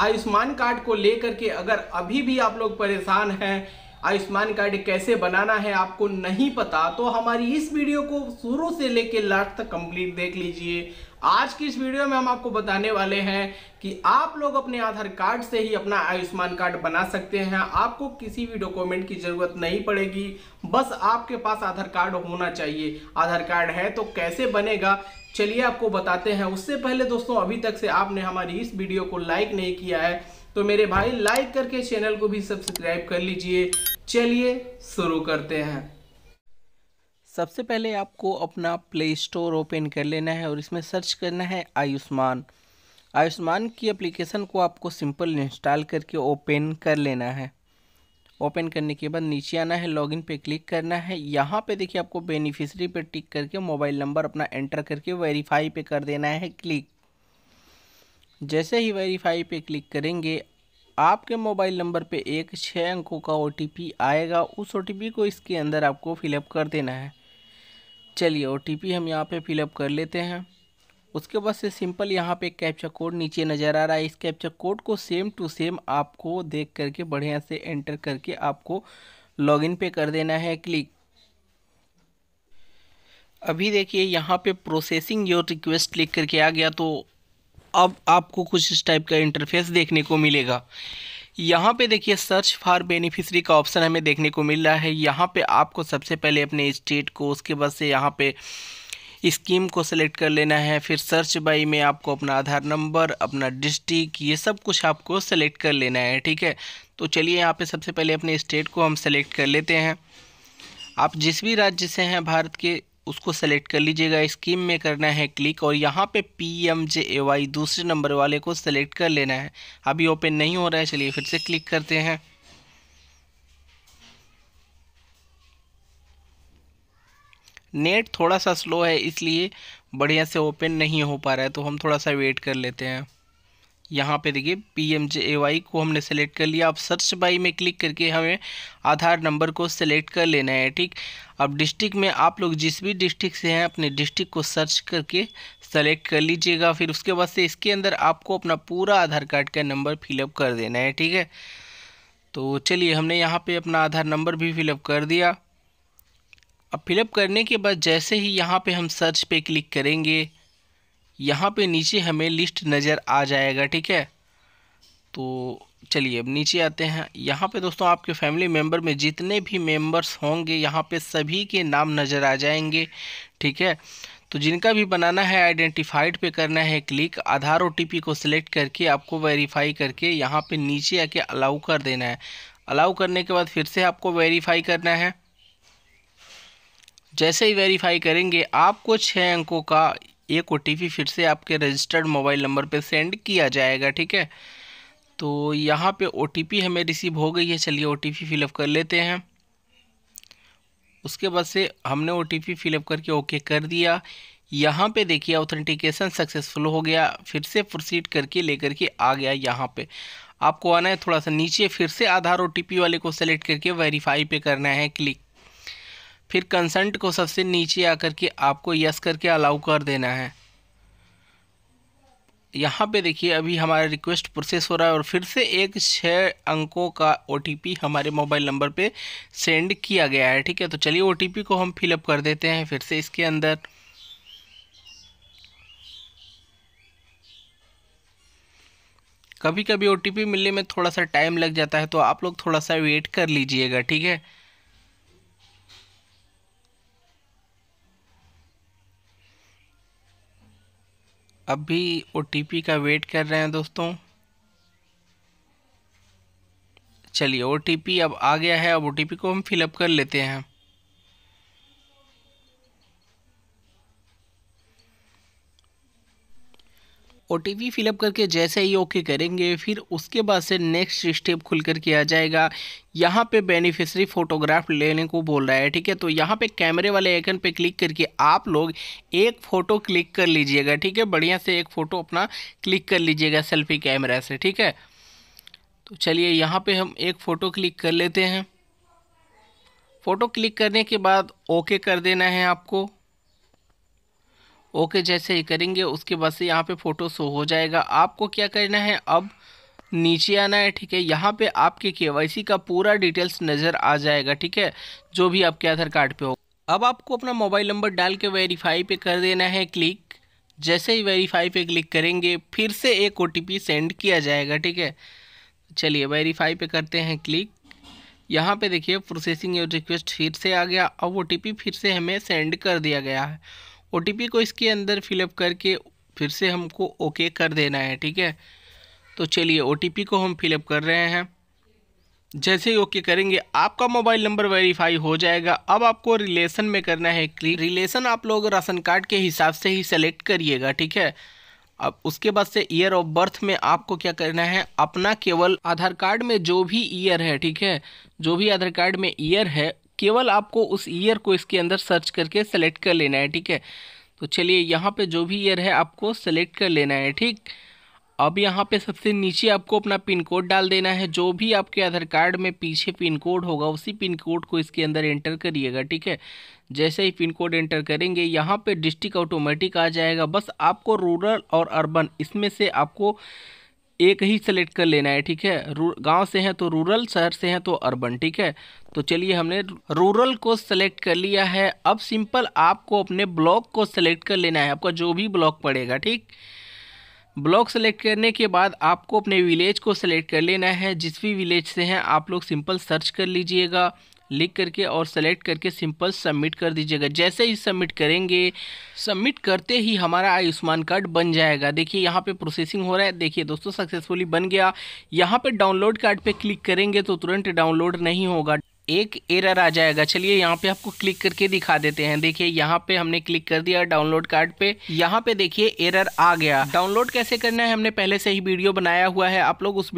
Ayushman card को लेकर के अगर अभी भी आप लोग परेशान हैं आयुष्मान कार्ड कैसे बनाना है आपको नहीं पता तो हमारी इस वीडियो को शुरू से लेकर लास्ट तक कंप्लीट देख लीजिए आज की इस वीडियो में हम आपको बताने वाले हैं कि आप लोग अपने आधार कार्ड से ही अपना आयुष्मान कार्ड बना सकते हैं आपको किसी भी डॉक्यूमेंट की ज़रूरत नहीं पड़ेगी बस आपके पास आधार कार्ड होना चाहिए आधार कार्ड है तो कैसे बनेगा चलिए आपको बताते हैं उससे पहले दोस्तों अभी तक से आपने हमारी इस वीडियो को लाइक नहीं किया है तो मेरे भाई लाइक करके चैनल को भी सब्सक्राइब कर लीजिए चलिए शुरू करते हैं सबसे पहले आपको अपना प्ले स्टोर ओपन कर लेना है और इसमें सर्च करना है आयुष्मान आयुष्मान की एप्लीकेशन को आपको सिंपल इंस्टॉल करके ओपन कर लेना है ओपन करने के बाद नीचे आना है लॉगिन पे क्लिक करना है यहाँ पे देखिए आपको बेनिफिशरी पे टिक करके मोबाइल नंबर अपना एंटर करके वेरीफाई पे कर देना है क्लिक जैसे ही वेरीफाई पे क्लिक करेंगे आपके मोबाइल नंबर पे एक छः अंकों का ओ आएगा उस ओ को इसके अंदर आपको फिलअप कर देना है चलिए ओ हम यहाँ पे फिलअप कर लेते हैं उसके बाद से सिंपल यहाँ पे कैप्चा कोड नीचे नज़र आ रहा है इस कैप्चा कोड को सेम टू सेम आपको देख करके बढ़िया से एंटर करके आपको लॉगिन पे कर देना है क्लिक अभी देखिए यहाँ पे प्रोसेसिंग योर रिक्वेस्ट क्लिक करके आ गया तो अब आपको कुछ इस टाइप का इंटरफेस देखने को मिलेगा यहाँ पे देखिए सर्च फॉर बेनिफिशरी का ऑप्शन हमें देखने को मिल रहा है यहाँ पे आपको सबसे पहले अपने स्टेट को उसके बाद से यहाँ पे स्कीम को सेलेक्ट कर लेना है फिर सर्च बाई में आपको अपना आधार नंबर अपना डिस्ट्रिक्ट ये सब कुछ आपको सेलेक्ट कर लेना है ठीक है तो चलिए यहाँ पे सबसे पहले अपने स्टेट को हम सेलेक्ट कर लेते हैं आप जिस भी राज्य से हैं भारत के उसको सेलेक्ट कर लीजिएगा स्कीम में करना है क्लिक और यहाँ पे P M J A Y दूसरे नंबर वाले को सेलेक्ट कर लेना है अभी ओपन नहीं हो रहा है चलिए फिर से क्लिक करते हैं नेट थोड़ा सा स्लो है इसलिए बढ़िया से ओपन नहीं हो पा रहा है तो हम थोड़ा सा वेट कर लेते हैं यहाँ पे देखिए P M J A Y को हमने सेलेक्ट कर लिया अब सर्च बाई में क्लिक करके हमें आधार नंबर को सेलेक्ट कर लेना है ठीक अब डिस्ट्रिक्ट में आप लोग जिस भी डिस्ट्रिक्ट से हैं अपने डिस्ट्रिक्ट को सर्च करके सेलेक्ट कर लीजिएगा फिर उसके बाद से इसके अंदर आपको अपना पूरा आधार कार्ड का नंबर फिलअप कर देना है ठीक है तो चलिए हमने यहाँ पर अपना आधार नंबर भी फिलअप कर दिया अब फिलअप करने के बाद जैसे ही यहाँ पर हम सर्च पर क्लिक करेंगे यहाँ पे नीचे हमें लिस्ट नज़र आ जाएगा ठीक है तो चलिए अब नीचे आते हैं यहाँ पे दोस्तों आपके फैमिली मेम्बर में जितने भी मेम्बर्स होंगे यहाँ पे सभी के नाम नज़र आ जाएंगे ठीक है तो जिनका भी बनाना है आइडेंटिफाइड पे करना है क्लिक आधार ओ को सिलेक्ट करके आपको वेरीफाई करके यहाँ पे नीचे आके अलाउ कर देना है अलाउ करने के बाद फिर से आपको वेरीफाई करना है जैसे ही वेरीफाई करेंगे आपको छः अंकों का एक ओ फिर से आपके रजिस्टर्ड मोबाइल नंबर पर सेंड किया जाएगा ठीक है तो यहाँ पे ओ हमें रिसीव हो गई है चलिए ओ टी पी फिलअप कर लेते हैं उसके बाद से हमने ओ टी पी फिलअप करके ओके कर दिया यहाँ पे देखिए ऑथेंटिकेशन सक्सेसफुल हो गया फिर से प्रोसीड करके लेकर के आ गया यहाँ पे आपको आना है थोड़ा सा नीचे फिर से आधार ओ वाले को सेलेक्ट करके वेरीफाई पे करना है क्लिक फिर कंसेंट को सबसे नीचे आकर के आपको यस करके अलाउ कर देना है यहाँ पे देखिए अभी हमारा रिक्वेस्ट प्रोसेस हो रहा है और फिर से एक छः अंकों का ओ हमारे मोबाइल नंबर पे सेंड किया गया है ठीक है तो चलिए ओ को हम फिलअप कर देते हैं फिर से इसके अंदर कभी कभी ओ मिलने में थोड़ा सा टाइम लग जाता है तो आप लोग थोड़ा सा वेट कर लीजिएगा ठीक है अब भी ओ का वेट कर रहे हैं दोस्तों चलिए ओ अब आ गया है अब ओ को हम फिलअप कर लेते हैं ओ टी पी फिलअप करके जैसे ही ओके करेंगे फिर उसके बाद से नेक्स्ट स्टेप खुल कर किया जाएगा यहाँ पे बेनिफिशरी फोटोग्राफ लेने को बोल रहा है ठीक है तो यहाँ पे कैमरे वाले आइकन पे क्लिक करके आप लोग एक फ़ोटो क्लिक कर लीजिएगा ठीक है बढ़िया से एक फ़ोटो अपना क्लिक कर लीजिएगा सेल्फी कैमरा से ठीक है तो चलिए यहाँ पर हम एक फ़ोटो क्लिक कर लेते हैं फ़ोटो क्लिक करने के बाद ओके कर देना है आपको ओके जैसे ही करेंगे उसके बाद से यहाँ पे फ़ोटो शो हो जाएगा आपको क्या करना है अब नीचे आना है ठीक है यहाँ पे आपके के का पूरा डिटेल्स नज़र आ जाएगा ठीक है जो भी आपके आधार कार्ड पे हो अब आपको अपना मोबाइल नंबर डाल के वेरीफाई पे कर देना है क्लिक जैसे ही वेरीफाई पे क्लिक करेंगे फिर से एक ओ सेंड किया जाएगा ठीक है चलिए वेरीफाई पे करते हैं क्लिक यहाँ पे देखिए प्रोसेसिंग रिक्वेस्ट फिर से आ गया अब ओ फिर से हमें सेंड कर दिया गया है ओ को इसके अंदर फिलअप करके फिर से हमको ओके कर देना है ठीक है तो चलिए ओ को हम फिलअप कर रहे हैं जैसे ही ओके करेंगे आपका मोबाइल नंबर वेरीफाई हो जाएगा अब आपको रिलेशन में करना है क्लिक रिलेशन आप लोग राशन कार्ड के हिसाब से ही सेलेक्ट करिएगा ठीक है अब उसके बाद से ईयर ऑफ बर्थ में आपको क्या करना है अपना केवल आधार कार्ड में जो भी ईयर है ठीक है जो भी आधार कार्ड में ईयर है केवल आपको उस ईयर को इसके अंदर सर्च करके सेलेक्ट कर लेना है ठीक है तो चलिए यहाँ पे जो भी ईयर है आपको सेलेक्ट कर लेना है ठीक अब यहाँ पे सबसे नीचे आपको अपना पिन कोड डाल देना है जो भी आपके आधार कार्ड में पीछे पिन कोड होगा उसी पिन कोड को इसके अंदर एंटर करिएगा ठीक है जैसे ही पिन कोड एंटर करेंगे यहाँ पे डिस्ट्रिक्ट ऑटोमेटिक आ जाएगा बस आपको रूरल और अर्बन इसमें से आपको एक ही सेलेक्ट कर लेना है ठीक है गांव से हैं तो रूरल शहर से हैं तो अर्बन ठीक है तो चलिए हमने रूरल को सेलेक्ट कर लिया है अब सिंपल आपको अपने ब्लॉक को सेलेक्ट कर लेना है आपका जो भी ब्लॉक पड़ेगा ठीक ब्लॉक सेलेक्ट करने के बाद आपको अपने विलेज को सेलेक्ट कर लेना है जिस भी विलेज से हैं आप लोग सिंपल सर्च कर लीजिएगा लिख करके और सेलेक्ट करके सिंपल सबमिट कर दीजिएगा जैसे ही सबमिट करेंगे सबमिट करते ही हमारा आयुष्मान कार्ड बन जाएगा देखिए यहाँ पे प्रोसेसिंग हो रहा है देखिए दोस्तों सक्सेसफुली बन गया यहाँ पे डाउनलोड कार्ड पे क्लिक करेंगे तो तुरंत डाउनलोड नहीं होगा एक एरर आ जाएगा चलिए यहाँ पे आपको क्लिक करके दिखा देते हैं देखिए यहाँ पे हमने क्लिक कर दिया डाउनलोड कार्ड पे यहाँ पे देखिए एरर आ गया डाउनलोड कैसे करना है हमने पहले से ही वीडियो बनाया हुआ है आप लोग उस